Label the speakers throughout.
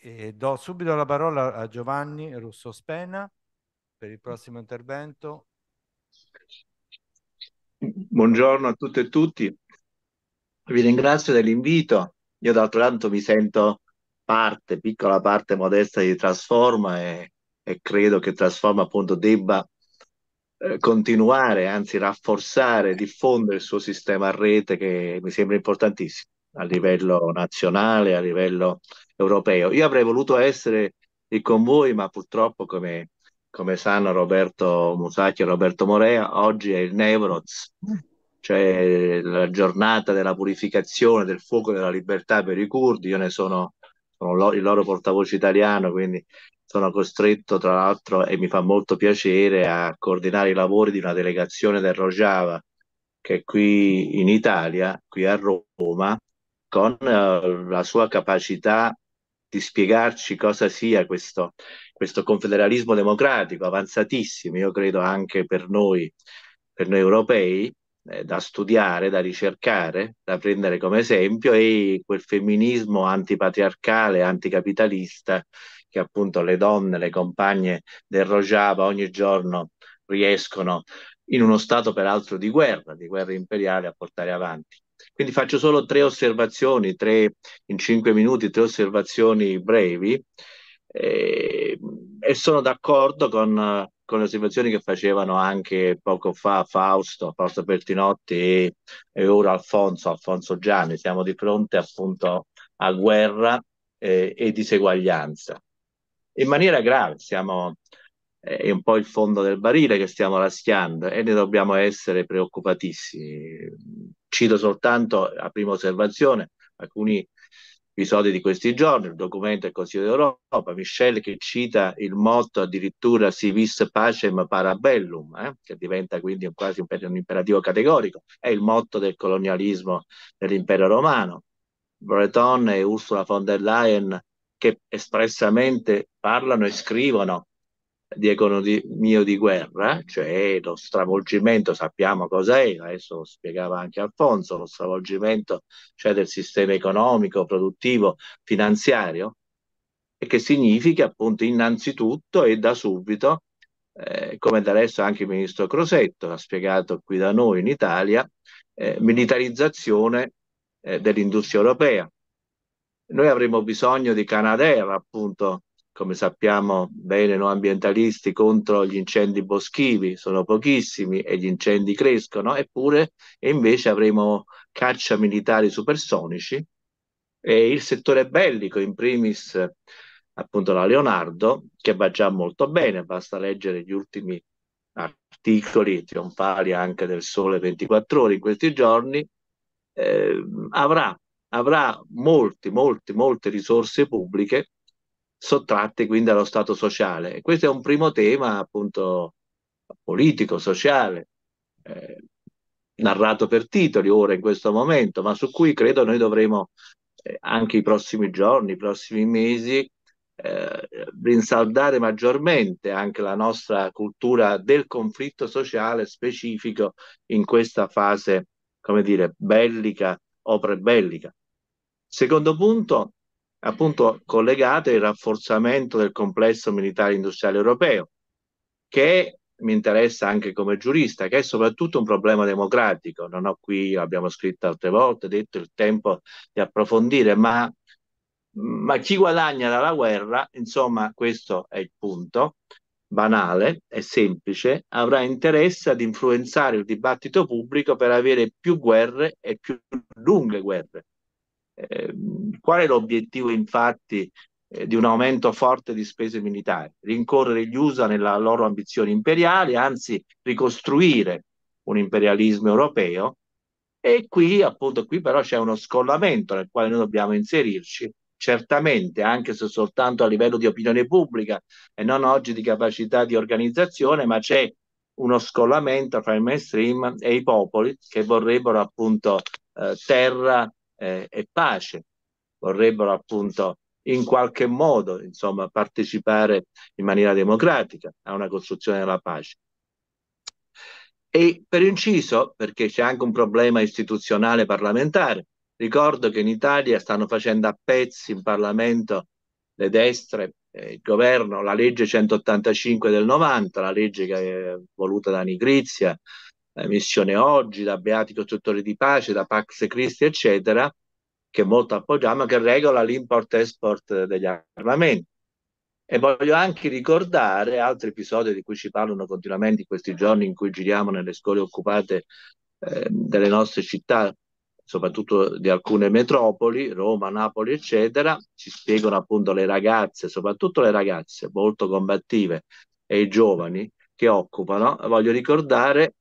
Speaker 1: E do subito la parola a Giovanni Russo Spena per il prossimo intervento. Buongiorno a tutte e tutti. Vi ringrazio dell'invito. Io d'altro canto mi sento parte, piccola parte modesta di Trasforma e, e credo che Trasforma appunto debba eh, continuare, anzi rafforzare, diffondere il suo sistema a rete che mi sembra importantissimo a livello nazionale, a livello europeo. Io avrei voluto essere lì con voi, ma purtroppo, come, come sanno Roberto Musacchi e Roberto Morea, oggi è il Nevroz, cioè la giornata della purificazione del fuoco della libertà per i curdi. Io ne sono, sono lo, il loro portavoce italiano, quindi sono costretto, tra l'altro, e mi fa molto piacere, a coordinare i lavori di una delegazione del Rojava che è qui in Italia, qui a Roma, con uh, la sua capacità di spiegarci cosa sia questo, questo confederalismo democratico avanzatissimo, io credo anche per noi, per noi europei, eh, da studiare, da ricercare, da prendere come esempio, e quel femminismo antipatriarcale, anticapitalista che appunto le donne, le compagne del Rojava ogni giorno riescono in uno stato peraltro di guerra, di guerra imperiale, a portare avanti. Quindi faccio solo tre osservazioni, tre, in cinque minuti, tre osservazioni brevi eh, e sono d'accordo con, con, le osservazioni che facevano anche poco fa Fausto, Fausto Bertinotti e, e ora Alfonso, Alfonso Gianni. Siamo di fronte appunto a guerra eh, e diseguaglianza in maniera grave. Siamo, eh, è un po' il fondo del barile che stiamo raschiando e ne dobbiamo essere preoccupatissimi. Cito soltanto a prima osservazione alcuni episodi di questi giorni, il documento del Consiglio d'Europa, Michel che cita il motto addirittura si vis pacem parabellum, eh, che diventa quindi quasi un, imperativo categorico, è il motto del colonialismo dell'impero romano. Breton e Ursula von der Leyen che espressamente parlano e scrivono di economia di guerra, cioè lo stravolgimento, sappiamo cosa è, adesso lo spiegava anche Alfonso, lo stravolgimento cioè, del sistema economico, produttivo, finanziario, e che significa appunto innanzitutto e da subito, eh, come da adesso anche il ministro Crosetto ha spiegato qui da noi in Italia, eh, militarizzazione eh, dell'industria europea. Noi avremo bisogno di Canadair appunto come sappiamo bene noi ambientalisti, contro gli incendi boschivi, sono pochissimi e gli incendi crescono, eppure invece avremo caccia militari supersonici e il settore bellico, in primis appunto la Leonardo, che va già molto bene, basta leggere gli ultimi articoli trionfali anche del Sole 24 ore in questi giorni, eh, avrà, avrà molti, molti, molte risorse pubbliche sottratti quindi allo Stato sociale. questo è un primo tema appunto politico, sociale, eh, narrato per titoli ora in questo momento, ma su cui credo noi dovremo eh, anche i prossimi giorni, i prossimi mesi eh, rinsaldare maggiormente anche la nostra cultura del conflitto sociale specifico in questa fase, come dire, bellica o prebellica. Secondo punto, appunto collegato al rafforzamento del complesso militare industriale europeo, che mi interessa anche come giurista, che è soprattutto un problema democratico. Non ho qui, abbiamo scritto altre volte, detto il tempo di approfondire, ma, ma chi guadagna dalla guerra, insomma, questo è il punto banale e semplice, avrà interesse ad influenzare il dibattito pubblico per avere più guerre e più lunghe guerre Ehm, qual è l'obiettivo infatti eh, di un aumento forte di spese militari? Rincorrere gli USA nella loro ambizione imperiale, anzi ricostruire un imperialismo europeo e qui appunto qui però c'è uno scollamento nel quale noi dobbiamo inserirci certamente anche se soltanto a livello di opinione pubblica e non oggi di capacità di organizzazione, ma c'è uno scollamento fra il mainstream e i popoli che vorrebbero appunto eh, terra eh, e pace. Vorrebbero appunto in qualche modo insomma, partecipare in maniera democratica a una costruzione della pace. E per inciso, perché c'è anche un problema istituzionale parlamentare, ricordo che in Italia stanno facendo a pezzi in Parlamento le destre, eh, il governo, la legge 185 del 90, la legge che è voluta da Nigrizia, Missione Oggi, da Beati Costruttori di Pace, da Pax Christi, eccetera, che molto appoggiamo, che regola l'import-export degli armamenti. E voglio anche ricordare altri episodi di cui ci parlano continuamente in questi giorni in cui giriamo nelle scuole occupate eh, delle nostre città, soprattutto di alcune metropoli, Roma, Napoli, eccetera, ci spiegano appunto le ragazze, soprattutto le ragazze molto combattive e i giovani che occupano. Voglio ricordare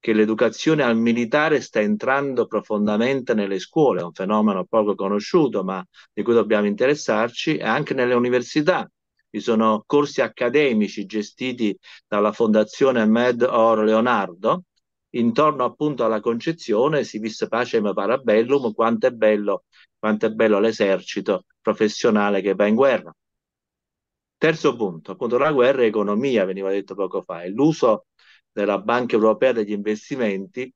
Speaker 1: che l'educazione al militare sta entrando profondamente nelle scuole, è un fenomeno poco conosciuto ma di cui dobbiamo interessarci, e anche nelle università. Ci sono corsi accademici gestiti dalla Fondazione Med Or Leonardo, intorno appunto alla concezione si visse pacem parabellum, quanto è bello, quanto è bello l'esercito professionale che va in guerra. Terzo punto, appunto la guerra e economia, veniva detto poco fa, è l'uso della Banca Europea degli Investimenti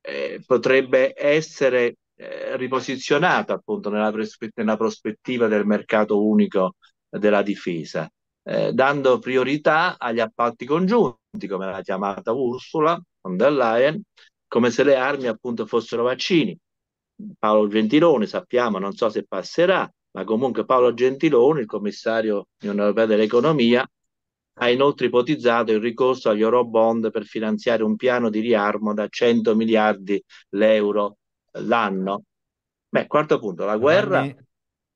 Speaker 1: eh, potrebbe essere eh, riposizionata appunto nella, prospe- nella, prospettiva del mercato unico della difesa, eh, dando priorità agli appalti congiunti, come l'ha chiamata Ursula von der Leyen, come se le armi appunto fossero vaccini. Paolo Gentiloni, sappiamo, non so se passerà, ma comunque Paolo Gentiloni, il commissario dell'Unione Europea dell'Economia, ha inoltre ipotizzato il ricorso agli euro bond per finanziare un piano di riarmo da 100 miliardi l'euro l'anno. Beh, quarto punto, la guerra, e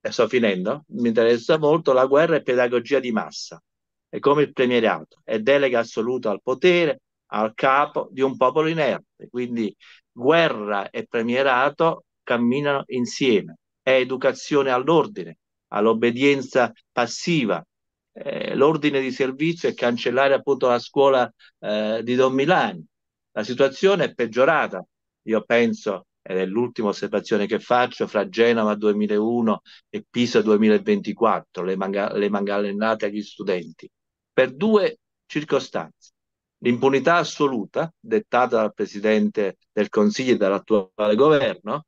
Speaker 1: eh, sto finendo, mi interessa molto, la guerra è pedagogia di massa, è come il premierato, è delega assoluta al potere, al capo di un popolo inerte, quindi guerra e premierato camminano insieme, è educazione all'ordine, all'obbedienza passiva, eh, l'ordine di servizio e cancellare appunto la scuola eh, di Don Milani. La situazione è peggiorata, io penso, ed è l'ultima osservazione che faccio, fra Genova 2001 e Pisa 2024, le, manga- le mangalennate agli studenti, per due circostanze. L'impunità assoluta dettata dal Presidente del Consiglio e dall'attuale governo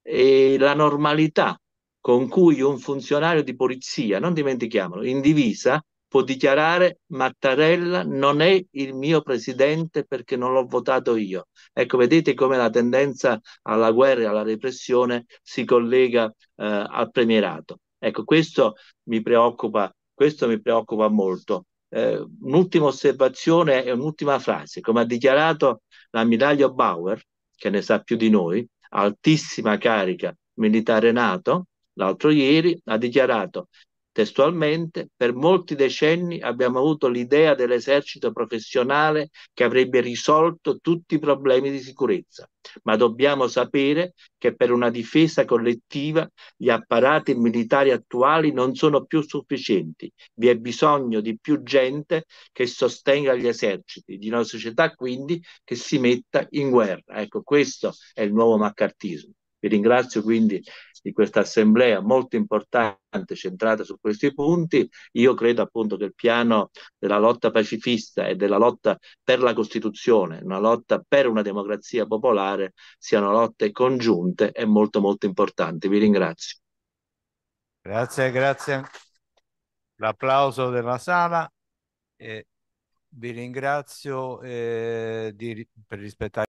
Speaker 1: e la normalità con cui un funzionario di polizia, non dimentichiamolo, in divisa può dichiarare Mattarella non è il mio presidente perché non l'ho votato io. Ecco, vedete come la tendenza alla guerra e alla repressione si collega eh, al premierato. Ecco, questo mi preoccupa, questo mi preoccupa molto. Eh, un'ultima osservazione e un'ultima frase. Come ha dichiarato l'ammiraglio Bauer, che ne sa più di noi, altissima carica militare nato, l'altro ieri, ha dichiarato testualmente, per molti decenni abbiamo avuto l'idea dell'esercito professionale che avrebbe risolto tutti i problemi di sicurezza, ma dobbiamo sapere che per una difesa collettiva gli apparati militari attuali non sono più sufficienti, vi è bisogno di più gente che sostenga gli eserciti, di una società quindi che si metta in guerra. Ecco, questo è il nuovo maccartismo. Vi ringrazio quindi di questa assemblea molto importante centrata su questi punti. Io credo appunto che il piano della lotta pacifista e della lotta per la Costituzione, una lotta per una democrazia popolare, siano lotte congiunte e molto molto importanti. Vi ringrazio. Grazie, grazie. L'applauso della sala. Eh, vi ringrazio eh, di, per rispettare.